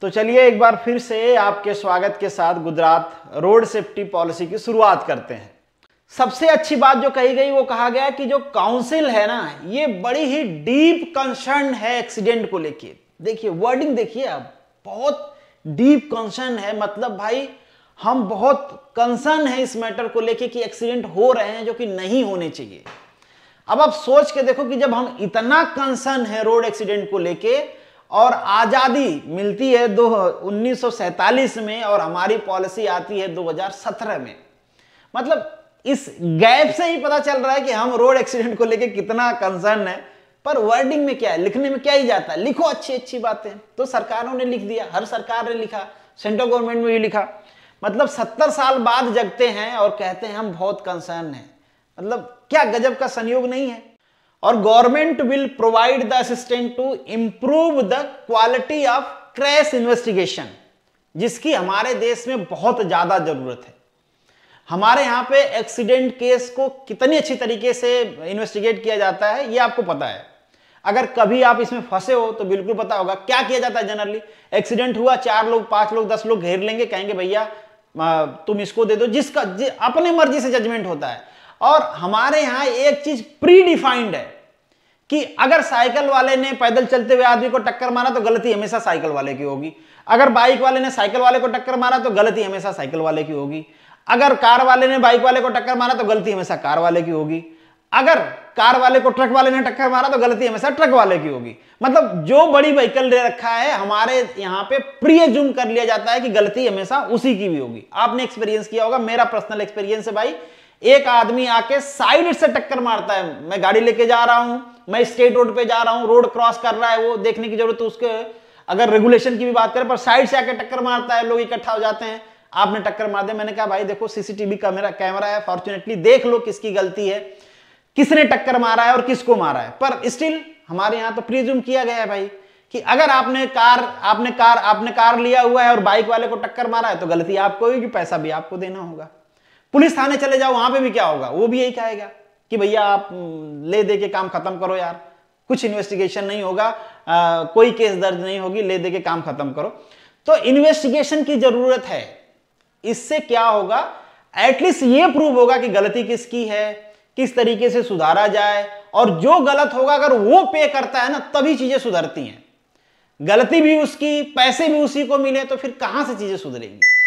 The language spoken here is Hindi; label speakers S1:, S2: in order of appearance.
S1: तो चलिए एक बार फिर से आपके स्वागत के साथ गुजरात रोड सेफ्टी पॉलिसी की शुरुआत करते हैं सबसे अच्छी बात जो कही गई वो कहा गया कि जो काउंसिल है ना ये बड़ी ही डीप कंसर्न है एक्सीडेंट को लेके देखिए वर्डिंग देखिए अब बहुत डीप कंसर्न है मतलब भाई हम बहुत कंसर्न है इस मैटर को लेके कि एक्सीडेंट हो रहे हैं जो कि नहीं होने चाहिए अब आप सोच के देखो कि जब हम इतना कंसर्न है रोड एक्सीडेंट को लेके और आज़ादी मिलती है दो उन्नीस में और हमारी पॉलिसी आती है 2017 में मतलब इस गैप से ही पता चल रहा है कि हम रोड एक्सीडेंट को लेकर कितना कंसर्न है पर वर्डिंग में क्या है लिखने में क्या ही जाता है लिखो अच्छी अच्छी बातें तो सरकारों ने लिख दिया हर सरकार ने लिखा सेंट्रल गवर्नमेंट में भी लिखा मतलब सत्तर साल बाद जगते हैं और कहते हैं हम बहुत कंसर्न है मतलब क्या गजब का संयोग नहीं है और government will provide the assistant to improve the quality of crash investigation जिसकी हमारे देश में बहुत ज्यादा जरूरत है हमारे यहां पे एक्सीडेंट केस को कितनी अच्छी तरीके से इन्वेस्टिगेट किया जाता है ये आपको पता है अगर कभी आप इसमें फंसे हो तो बिल्कुल पता होगा क्या किया जाता है जनरली एक्सीडेंट हुआ चार लोग पांच लोग दस लोग घेर लेंगे कहेंगे भैया तुम इसको दे दो जिसका जि, अपने मर्जी से जजमेंट होता है और हमारे यहां एक चीज प्री डिफाइंड है कि अगर साइकिल वाले ने पैदल चलते हुए आदमी को टक्कर मारा तो गलती हमेशा साइकिल वाले की होगी अगर बाइक वाले ने साइकिल वाले को टक्कर मारा तो गलती हमेशा साइकिल वाले की होगी अगर कार वाले ने बाइक वाले को टक्कर मारा तो गलती हमेशा कार वाले की होगी अगर कार वाले को ट्रक वाले ने टक्कर मारा तो गलती हमेशा ट्रक वाले की होगी मतलब जो बड़ी व्हीकल दे रखा है हमारे यहाँ पे प्रिय जूम कर लिया जाता है कि गलती हमेशा उसी की भी होगी आपने एक्सपीरियंस किया होगा मेरा पर्सनल एक्सपीरियंस है भाई एक आदमी आके साइड से टक्कर मारता है मैं गाड़ी लेके जा रहा हूं मैं स्टेट रोड पे जा रहा हूं रोड क्रॉस कर रहा है वो देखने की जरूरत उसके अगर रेगुलेशन की भी बात करें पर साइड से आके टक्कर मारता है लोग इकट्ठा हो जाते हैं आपने टक्कर मार दिया मैंने कहा भाई देखो सीसीटीवी कैमरा कैमरा है फॉर्चुनेटली देख लो किसकी गलती है किसने टक्कर मारा है और किसको मारा है पर स्टिल हमारे यहाँ तो प्रिज्यूम किया गया है भाई कि अगर आपने कार आपने कार आपने कार लिया हुआ है और बाइक वाले को टक्कर मारा है तो गलती आपको होगी पैसा भी आपको देना होगा पुलिस थाने चले जाओ वहां पे भी क्या होगा वो भी यही कहेगा कि भैया आप ले दे के काम खत्म करो यार कुछ इन्वेस्टिगेशन नहीं होगा आ, कोई केस दर्ज नहीं होगी ले दे के काम खत्म करो तो इन्वेस्टिगेशन की जरूरत है इससे क्या होगा एटलीस्ट ये प्रूव होगा कि गलती किसकी है किस तरीके से सुधारा जाए और जो गलत होगा अगर वो पे करता है ना तभी चीजें सुधरती हैं गलती भी उसकी पैसे भी उसी को मिले तो फिर कहां से चीजें सुधरेंगी